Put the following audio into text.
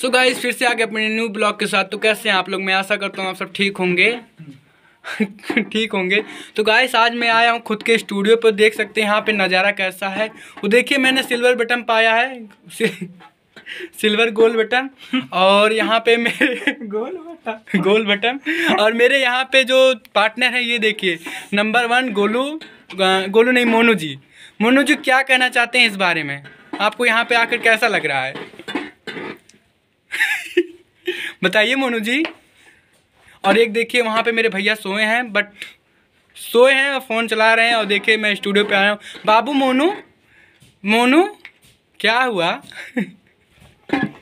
सो so guys फिर से आगे अपने न्यू ब्लॉग के साथ तो कैसे हैं आप लोग मैं आशा करता हूँ आप सब ठीक होंगे ठीक होंगे तो गाइस आज मैं आया हूँ खुद के स्टूडियो पर देख सकते हैं यहाँ पे नज़ारा कैसा है वो देखिए मैंने सिल्वर बटन पाया है सिल्वर गोल बटन और यहाँ पे मेरे गोल बटन गोल बटन और मेरे यहाँ पे जो पार्टनर है ये देखिए नंबर वन गोलू गोलू नहीं मोनू जी मोनू जी क्या कहना चाहते हैं इस बारे में आपको यहाँ पे आकर कैसा लग रहा है बताइए मोनू जी और एक देखिए वहाँ पे मेरे भैया सोए हैं बट सोए हैं और फ़ोन चला रहे हैं और देखिए मैं स्टूडियो पे आया हूँ बाबू मोनू मोनू क्या हुआ